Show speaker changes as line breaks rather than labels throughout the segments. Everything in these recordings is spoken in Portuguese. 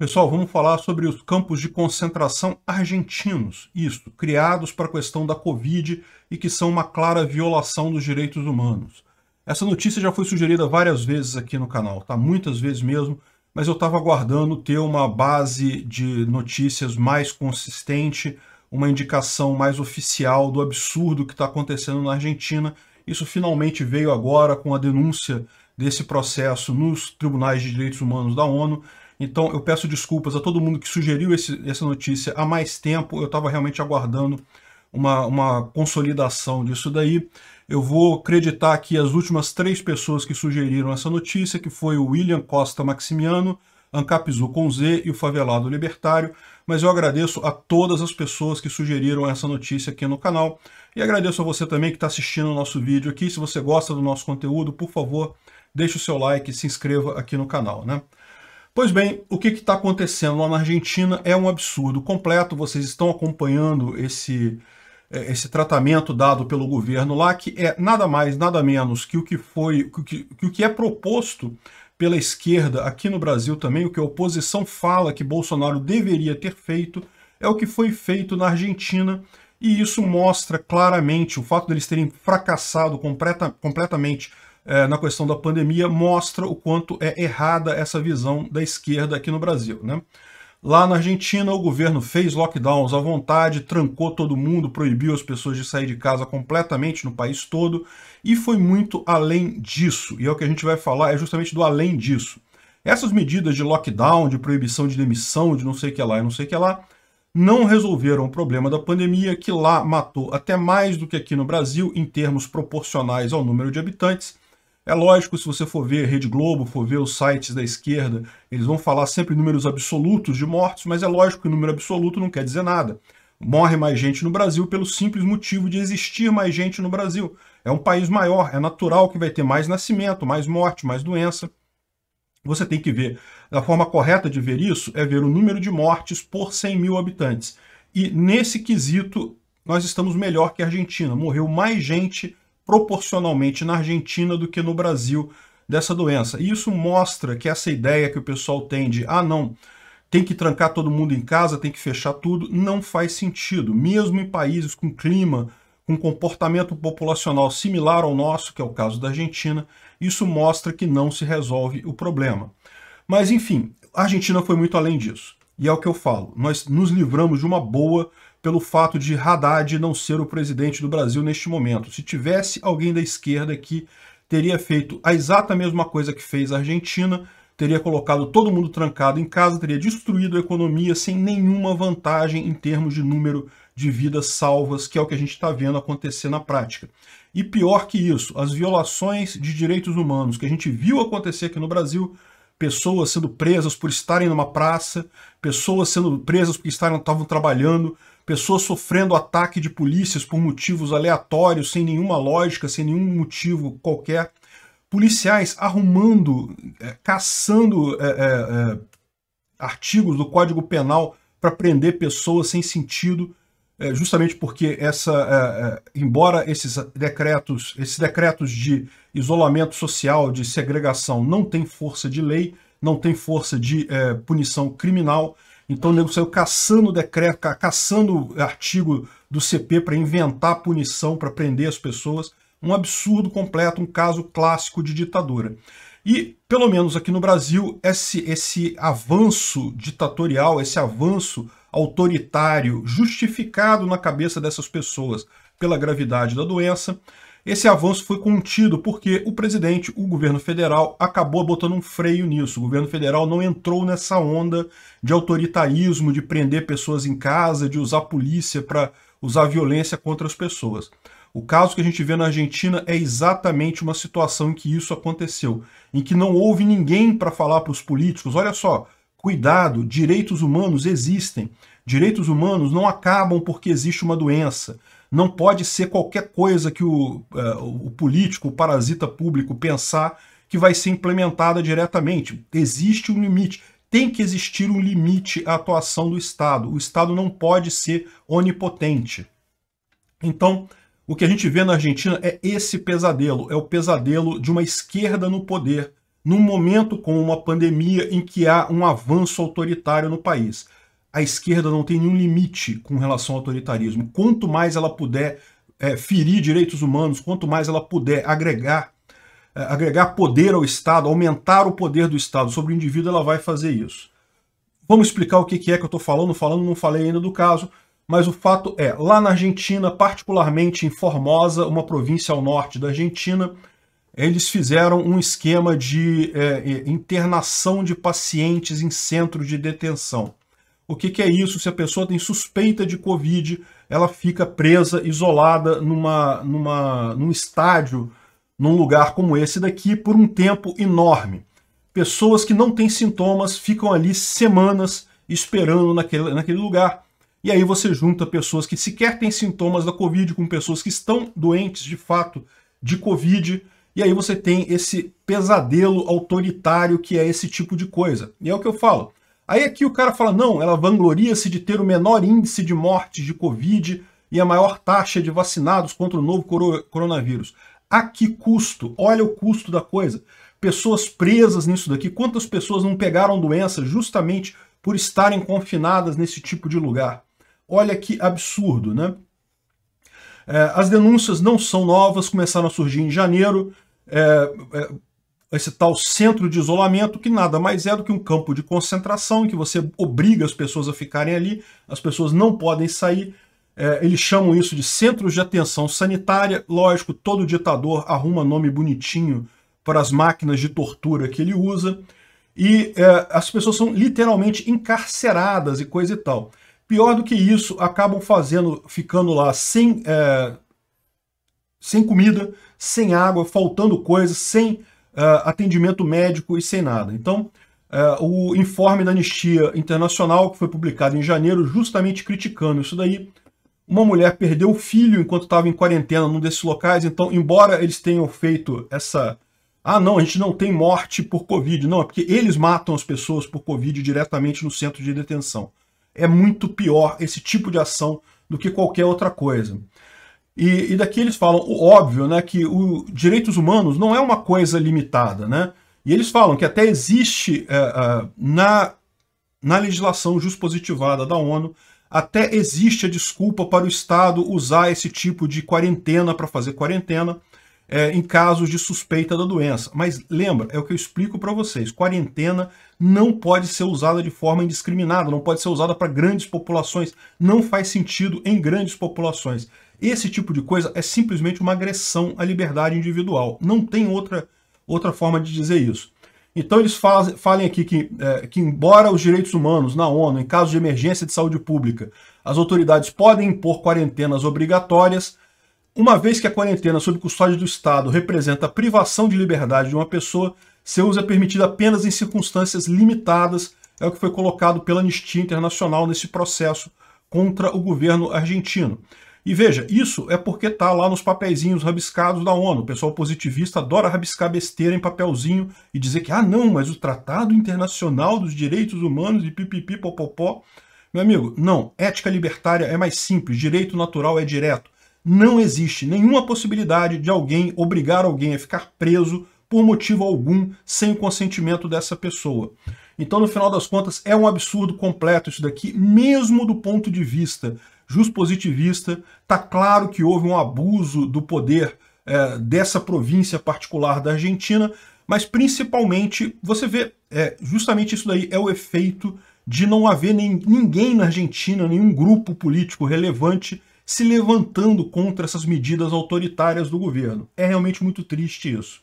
Pessoal, vamos falar sobre os campos de concentração argentinos, isso, criados para a questão da Covid e que são uma clara violação dos direitos humanos. Essa notícia já foi sugerida várias vezes aqui no canal, tá? Muitas vezes mesmo, mas eu estava aguardando ter uma base de notícias mais consistente, uma indicação mais oficial do absurdo que está acontecendo na Argentina. Isso finalmente veio agora com a denúncia desse processo nos tribunais de direitos humanos da ONU então eu peço desculpas a todo mundo que sugeriu esse, essa notícia há mais tempo, eu estava realmente aguardando uma, uma consolidação disso daí. Eu vou acreditar aqui as últimas três pessoas que sugeriram essa notícia, que foi o William Costa Maximiano, Ancapizu com Z e o Favelado Libertário, mas eu agradeço a todas as pessoas que sugeriram essa notícia aqui no canal e agradeço a você também que está assistindo o nosso vídeo aqui. Se você gosta do nosso conteúdo, por favor, deixe o seu like e se inscreva aqui no canal. Né? Pois bem, o que está acontecendo lá na Argentina é um absurdo completo. Vocês estão acompanhando esse, é, esse tratamento dado pelo governo lá, que é nada mais, nada menos que o que foi, que, que, o que é proposto pela esquerda aqui no Brasil também, o que a oposição fala que Bolsonaro deveria ter feito, é o que foi feito na Argentina. E isso mostra claramente o fato deles terem fracassado completa, completamente é, na questão da pandemia mostra o quanto é errada essa visão da esquerda aqui no Brasil. Né? Lá na Argentina, o governo fez lockdowns à vontade, trancou todo mundo, proibiu as pessoas de sair de casa completamente no país todo e foi muito além disso. E é o que a gente vai falar, é justamente do além disso. Essas medidas de lockdown, de proibição de demissão, de não sei o que lá e não sei o que lá, não resolveram o problema da pandemia, que lá matou até mais do que aqui no Brasil, em termos proporcionais ao número de habitantes, é lógico, se você for ver Rede Globo, for ver os sites da esquerda, eles vão falar sempre números absolutos de mortos, mas é lógico que o número absoluto não quer dizer nada. Morre mais gente no Brasil pelo simples motivo de existir mais gente no Brasil. É um país maior, é natural que vai ter mais nascimento, mais morte, mais doença. Você tem que ver. A forma correta de ver isso é ver o número de mortes por 100 mil habitantes. E nesse quesito, nós estamos melhor que a Argentina. Morreu mais gente proporcionalmente na Argentina do que no Brasil dessa doença. E isso mostra que essa ideia que o pessoal tem de, ah, não, tem que trancar todo mundo em casa, tem que fechar tudo, não faz sentido. Mesmo em países com clima, com comportamento populacional similar ao nosso, que é o caso da Argentina, isso mostra que não se resolve o problema. Mas, enfim, a Argentina foi muito além disso. E é o que eu falo, nós nos livramos de uma boa pelo fato de Haddad não ser o presidente do Brasil neste momento. Se tivesse alguém da esquerda aqui, teria feito a exata mesma coisa que fez a Argentina, teria colocado todo mundo trancado em casa, teria destruído a economia sem nenhuma vantagem em termos de número de vidas salvas, que é o que a gente está vendo acontecer na prática. E pior que isso, as violações de direitos humanos que a gente viu acontecer aqui no Brasil pessoas sendo presas por estarem numa praça, pessoas sendo presas porque estavam trabalhando, pessoas sofrendo ataque de polícias por motivos aleatórios, sem nenhuma lógica, sem nenhum motivo qualquer, policiais arrumando, é, caçando é, artigos do Código Penal para prender pessoas sem sentido, justamente porque essa, embora esses decretos, esses decretos de isolamento social, de segregação, não têm força de lei, não tem força de é, punição criminal, então o nego saiu caçando decreto, caçando artigo do CP para inventar punição, para prender as pessoas. Um absurdo completo, um caso clássico de ditadura. E, pelo menos aqui no Brasil, esse, esse avanço ditatorial, esse avanço autoritário, justificado na cabeça dessas pessoas pela gravidade da doença, esse avanço foi contido porque o presidente, o governo federal, acabou botando um freio nisso. O governo federal não entrou nessa onda de autoritarismo, de prender pessoas em casa, de usar polícia para usar violência contra as pessoas. O caso que a gente vê na Argentina é exatamente uma situação em que isso aconteceu, em que não houve ninguém para falar para os políticos: olha só, cuidado, direitos humanos existem. Direitos humanos não acabam porque existe uma doença. Não pode ser qualquer coisa que o, uh, o político, o parasita público pensar que vai ser implementada diretamente. Existe um limite. Tem que existir um limite à atuação do Estado. O Estado não pode ser onipotente. Então, o que a gente vê na Argentina é esse pesadelo, é o pesadelo de uma esquerda no poder, num momento com uma pandemia em que há um avanço autoritário no país a esquerda não tem nenhum limite com relação ao autoritarismo. Quanto mais ela puder é, ferir direitos humanos, quanto mais ela puder agregar, é, agregar poder ao Estado, aumentar o poder do Estado sobre o indivíduo, ela vai fazer isso. Vamos explicar o que é que eu estou falando, falando, não falei ainda do caso, mas o fato é, lá na Argentina, particularmente em Formosa, uma província ao norte da Argentina, eles fizeram um esquema de é, é internação de pacientes em centros de detenção. O que, que, é isso? Se a pessoa tem suspeita de Covid, ela fica presa, isolada numa, numa, num estádio, num lugar como esse daqui, por um tempo enorme. Pessoas que não têm sintomas ficam ali semanas esperando naquele, naquele lugar. E aí você junta pessoas que sequer têm sintomas da Covid com pessoas que estão doentes de fato de Covid. E aí você tem esse pesadelo autoritário que é esse tipo de coisa. E é o que eu falo. Aí aqui o cara fala, não, ela vangloria-se de ter o menor índice de mortes de Covid e a maior taxa de vacinados contra o novo coronavírus. A que custo? Olha o custo da coisa. Pessoas presas nisso daqui. Quantas pessoas não pegaram doença justamente por estarem confinadas nesse tipo de lugar? Olha que absurdo, né? É, as denúncias não são novas, começaram a surgir em janeiro. É, é, esse tal centro de isolamento, que nada mais é do que um campo de concentração, em que você obriga as pessoas a ficarem ali, as pessoas não podem sair. É, eles chamam isso de centros de atenção sanitária. Lógico, todo ditador arruma nome bonitinho para as máquinas de tortura que ele usa. E é, as pessoas são literalmente encarceradas e coisa e tal. Pior do que isso, acabam fazendo, ficando lá sem, é, sem comida, sem água, faltando coisas, sem uh, atendimento médico e sem nada. Então, uh, o informe da Anistia Internacional, que foi publicado em janeiro, justamente criticando isso daí, uma mulher perdeu o filho enquanto estava em quarentena num desses locais, então, embora eles tenham feito essa. Ah, não, a gente não tem morte por Covid. Não, é porque eles matam as pessoas por Covid diretamente no centro de detenção. É muito pior esse tipo de ação do que qualquer outra coisa. E, e daqui eles falam o óbvio, né, que os direitos humanos não é uma coisa limitada, né? E eles falam que até existe é, é, na, na legislação juspositivada da ONU, até existe a desculpa para o Estado usar esse tipo de quarentena para fazer quarentena é, em casos de suspeita da doença. Mas lembra, é o que eu explico para vocês, quarentena não pode ser usada de forma indiscriminada, não pode ser usada para grandes populações, não faz sentido em grandes populações. Esse tipo de coisa é simplesmente uma agressão à liberdade individual. Não tem outra, outra forma de dizer isso. Então eles falam falem aqui que, é, que, embora os direitos humanos na ONU, em casos de emergência de saúde pública, as autoridades podem impor quarentenas obrigatórias, uma vez que a quarentena sob custódia do Estado representa a privação de liberdade de uma pessoa, seu uso é permitido apenas em circunstâncias limitadas, é o que foi colocado pela Anistia Internacional nesse processo contra o governo argentino. E veja, isso é porque está lá nos papeizinhos rabiscados da ONU. O pessoal positivista adora rabiscar besteira em papelzinho e dizer que, ah, não, mas o Tratado Internacional dos Direitos Humanos e pipipi, popopó. Meu amigo, não, ética libertária é mais simples, direito natural é direto. Não existe nenhuma possibilidade de alguém obrigar alguém a ficar preso por motivo algum sem o consentimento dessa pessoa. Então, no final das contas, é um absurdo completo isso daqui, mesmo do ponto de vista juspositivista. Está claro que houve um abuso do poder é, dessa província particular da Argentina, mas principalmente você vê é, justamente isso daí é o efeito de não haver nem, ninguém na Argentina, nenhum grupo político relevante se levantando contra essas medidas autoritárias do governo. É realmente muito triste isso.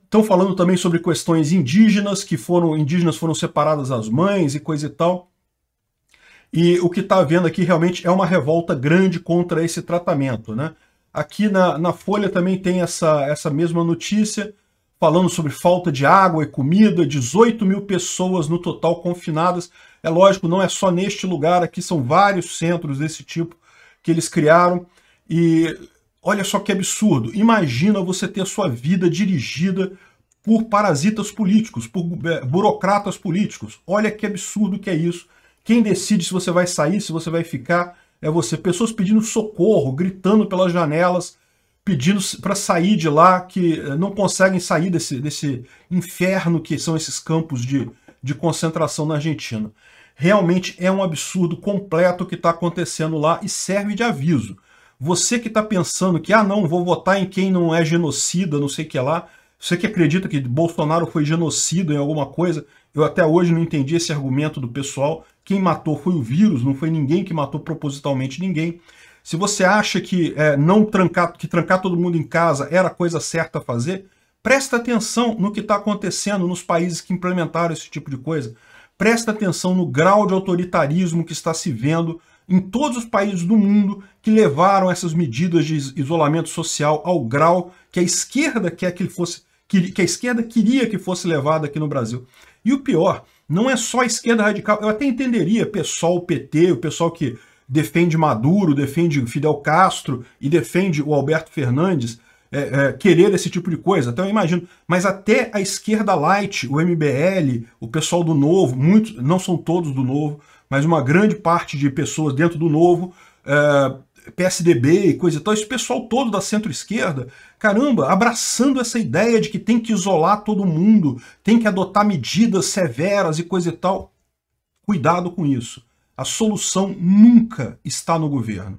Estão é, falando também sobre questões indígenas, que foram indígenas foram separadas as mães e coisa e tal. E o que está havendo aqui realmente é uma revolta grande contra esse tratamento. Né? Aqui na, na Folha também tem essa, essa mesma notícia, falando sobre falta de água e comida, 18 mil pessoas no total confinadas. É lógico, não é só neste lugar, aqui são vários centros desse tipo que eles criaram. E olha só que absurdo. Imagina você ter a sua vida dirigida por parasitas políticos, por eh, burocratas políticos. Olha que absurdo que é isso. Quem decide se você vai sair, se você vai ficar, é você. Pessoas pedindo socorro, gritando pelas janelas, pedindo para sair de lá, que eh, não conseguem sair desse, desse inferno que são esses campos de, de concentração na Argentina. Realmente é um absurdo completo o que está acontecendo lá e serve de aviso. Você que está pensando que, ah, não, vou votar em quem não é genocida, não sei o que lá, você que acredita que Bolsonaro foi genocida em alguma coisa, eu até hoje não entendi esse argumento do pessoal, quem matou foi o vírus, não foi ninguém que matou propositalmente ninguém. Se você acha que é, não trancar, que trancar todo mundo em casa era a coisa certa a fazer, presta atenção no que está acontecendo nos países que implementaram esse tipo de coisa. Presta atenção no grau de autoritarismo que está se vendo em todos os países do mundo que levaram essas medidas de isolamento social ao grau que a esquerda quer que fosse que, a esquerda queria que fosse levada aqui no Brasil. E o pior não é só a esquerda radical. Eu até entenderia pessoal PT, o pessoal que defende Maduro, defende Fidel Castro e defende o Alberto Fernandes é, é, querer esse tipo de coisa. Então eu imagino. Mas até a esquerda light, o MBL, o pessoal do Novo, muitos, não são todos do Novo, mas uma grande parte de pessoas dentro do Novo é, PSDB e coisa e tal, esse pessoal todo da centro-esquerda, caramba, abraçando essa ideia de que tem que isolar todo mundo, tem que adotar medidas severas e coisa e tal. Cuidado com isso. A solução nunca está no governo.